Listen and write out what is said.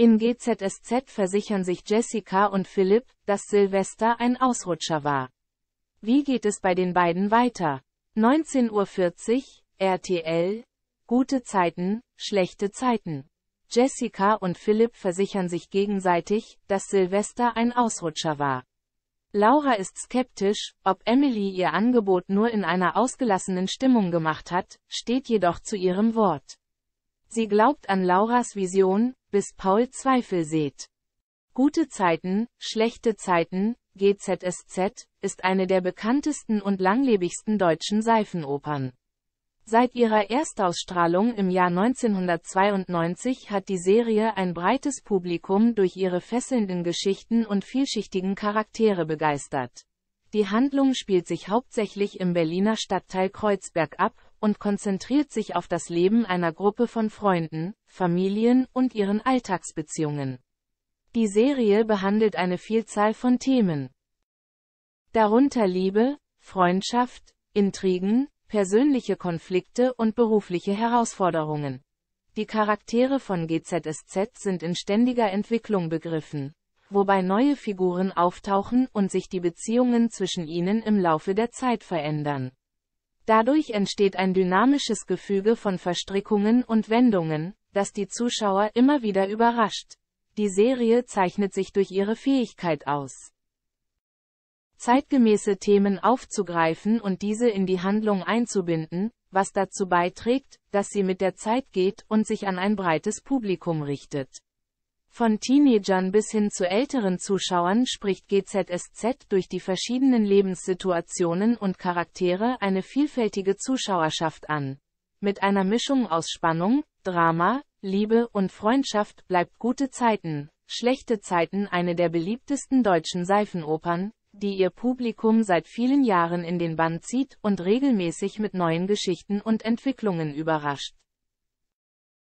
In GZSZ versichern sich Jessica und Philipp, dass Silvester ein Ausrutscher war. Wie geht es bei den beiden weiter? 19.40 Uhr, RTL, gute Zeiten, schlechte Zeiten. Jessica und Philipp versichern sich gegenseitig, dass Silvester ein Ausrutscher war. Laura ist skeptisch, ob Emily ihr Angebot nur in einer ausgelassenen Stimmung gemacht hat, steht jedoch zu ihrem Wort. Sie glaubt an Lauras Vision, bis Paul Zweifel sät. Gute Zeiten, schlechte Zeiten, GZSZ, ist eine der bekanntesten und langlebigsten deutschen Seifenopern. Seit ihrer Erstausstrahlung im Jahr 1992 hat die Serie ein breites Publikum durch ihre fesselnden Geschichten und vielschichtigen Charaktere begeistert. Die Handlung spielt sich hauptsächlich im Berliner Stadtteil Kreuzberg ab, und konzentriert sich auf das Leben einer Gruppe von Freunden, Familien und ihren Alltagsbeziehungen. Die Serie behandelt eine Vielzahl von Themen. Darunter Liebe, Freundschaft, Intrigen, persönliche Konflikte und berufliche Herausforderungen. Die Charaktere von GZSZ sind in ständiger Entwicklung begriffen, wobei neue Figuren auftauchen und sich die Beziehungen zwischen ihnen im Laufe der Zeit verändern. Dadurch entsteht ein dynamisches Gefüge von Verstrickungen und Wendungen, das die Zuschauer immer wieder überrascht. Die Serie zeichnet sich durch ihre Fähigkeit aus, zeitgemäße Themen aufzugreifen und diese in die Handlung einzubinden, was dazu beiträgt, dass sie mit der Zeit geht und sich an ein breites Publikum richtet. Von Teenagern bis hin zu älteren Zuschauern spricht GZSZ durch die verschiedenen Lebenssituationen und Charaktere eine vielfältige Zuschauerschaft an. Mit einer Mischung aus Spannung, Drama, Liebe und Freundschaft bleibt gute Zeiten, schlechte Zeiten eine der beliebtesten deutschen Seifenopern, die ihr Publikum seit vielen Jahren in den Bann zieht und regelmäßig mit neuen Geschichten und Entwicklungen überrascht.